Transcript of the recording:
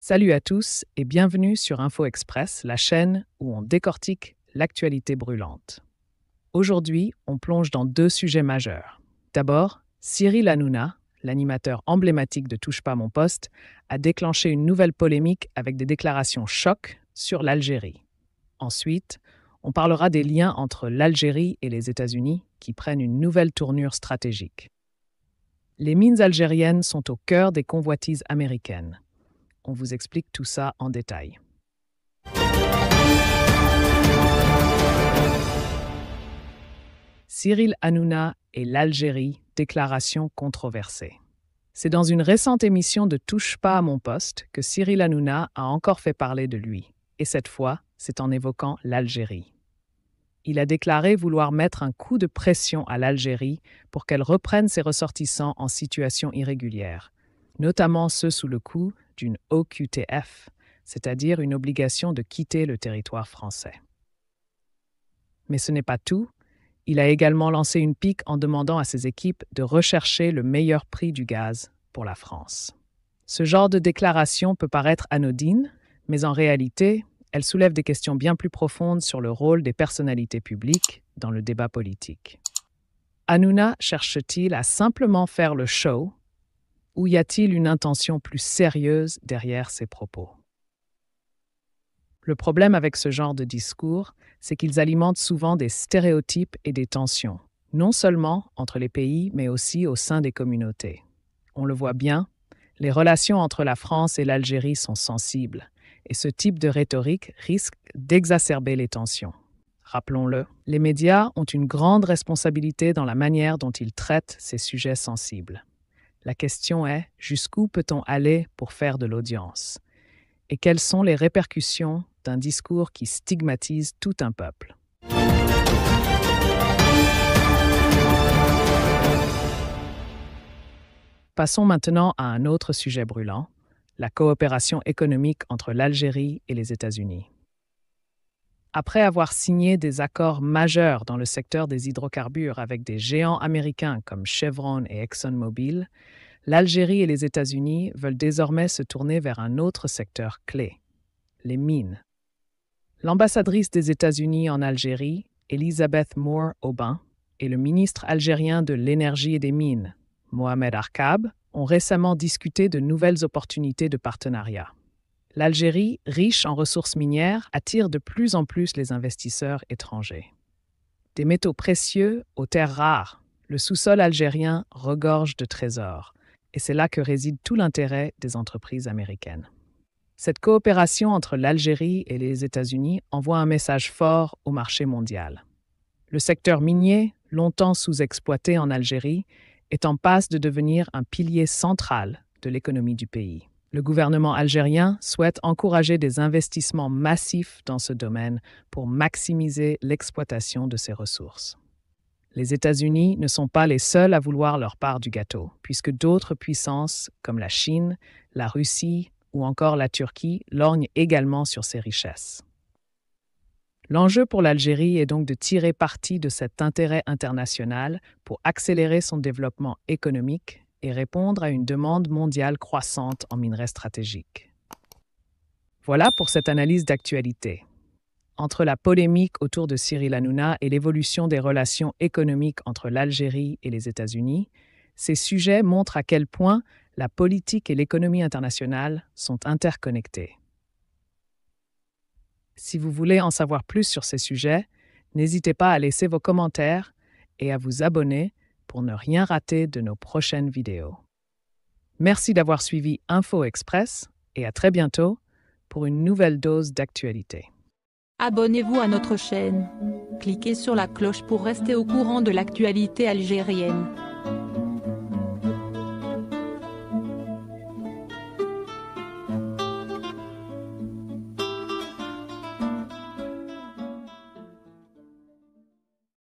Salut à tous et bienvenue sur Info Express, la chaîne où on décortique l'actualité brûlante. Aujourd'hui, on plonge dans deux sujets majeurs. D'abord, Cyril Hanouna, l'animateur emblématique de Touche pas mon poste, a déclenché une nouvelle polémique avec des déclarations choc sur l'Algérie. Ensuite, on parlera des liens entre l'Algérie et les États-Unis qui prennent une nouvelle tournure stratégique. Les mines algériennes sont au cœur des convoitises américaines. On vous explique tout ça en détail. Cyril Hanouna et l'Algérie, déclaration controversée. C'est dans une récente émission de Touche pas à mon poste que Cyril Hanouna a encore fait parler de lui. Et cette fois, c'est en évoquant l'Algérie il a déclaré vouloir mettre un coup de pression à l'Algérie pour qu'elle reprenne ses ressortissants en situation irrégulière, notamment ceux sous le coup d'une OQTF, c'est-à-dire une obligation de quitter le territoire français. Mais ce n'est pas tout. Il a également lancé une pique en demandant à ses équipes de rechercher le meilleur prix du gaz pour la France. Ce genre de déclaration peut paraître anodine, mais en réalité, elle soulève des questions bien plus profondes sur le rôle des personnalités publiques dans le débat politique. Hanouna cherche-t-il à simplement faire le show ou y a-t-il une intention plus sérieuse derrière ses propos Le problème avec ce genre de discours, c'est qu'ils alimentent souvent des stéréotypes et des tensions, non seulement entre les pays, mais aussi au sein des communautés. On le voit bien, les relations entre la France et l'Algérie sont sensibles. Et ce type de rhétorique risque d'exacerber les tensions. Rappelons-le, les médias ont une grande responsabilité dans la manière dont ils traitent ces sujets sensibles. La question est, jusqu'où peut-on aller pour faire de l'audience Et quelles sont les répercussions d'un discours qui stigmatise tout un peuple Passons maintenant à un autre sujet brûlant, la coopération économique entre l'Algérie et les États-Unis. Après avoir signé des accords majeurs dans le secteur des hydrocarbures avec des géants américains comme Chevron et ExxonMobil, l'Algérie et les États-Unis veulent désormais se tourner vers un autre secteur clé, les mines. L'ambassadrice des États-Unis en Algérie, Elizabeth Moore Aubin, et le ministre algérien de l'énergie et des mines, Mohamed Arkab, ont récemment discuté de nouvelles opportunités de partenariat. L'Algérie, riche en ressources minières, attire de plus en plus les investisseurs étrangers. Des métaux précieux aux terres rares, le sous-sol algérien regorge de trésors, et c'est là que réside tout l'intérêt des entreprises américaines. Cette coopération entre l'Algérie et les États-Unis envoie un message fort au marché mondial. Le secteur minier, longtemps sous-exploité en Algérie, est en passe de devenir un pilier central de l'économie du pays. Le gouvernement algérien souhaite encourager des investissements massifs dans ce domaine pour maximiser l'exploitation de ses ressources. Les États-Unis ne sont pas les seuls à vouloir leur part du gâteau, puisque d'autres puissances comme la Chine, la Russie ou encore la Turquie lorgnent également sur ces richesses. L'enjeu pour l'Algérie est donc de tirer parti de cet intérêt international pour accélérer son développement économique et répondre à une demande mondiale croissante en minerais stratégiques. Voilà pour cette analyse d'actualité. Entre la polémique autour de Cyril Hanouna et l'évolution des relations économiques entre l'Algérie et les États-Unis, ces sujets montrent à quel point la politique et l'économie internationale sont interconnectées. Si vous voulez en savoir plus sur ces sujets, n'hésitez pas à laisser vos commentaires et à vous abonner pour ne rien rater de nos prochaines vidéos. Merci d'avoir suivi Info Express et à très bientôt pour une nouvelle dose d'actualité. Abonnez-vous à notre chaîne. Cliquez sur la cloche pour rester au courant de l'actualité algérienne.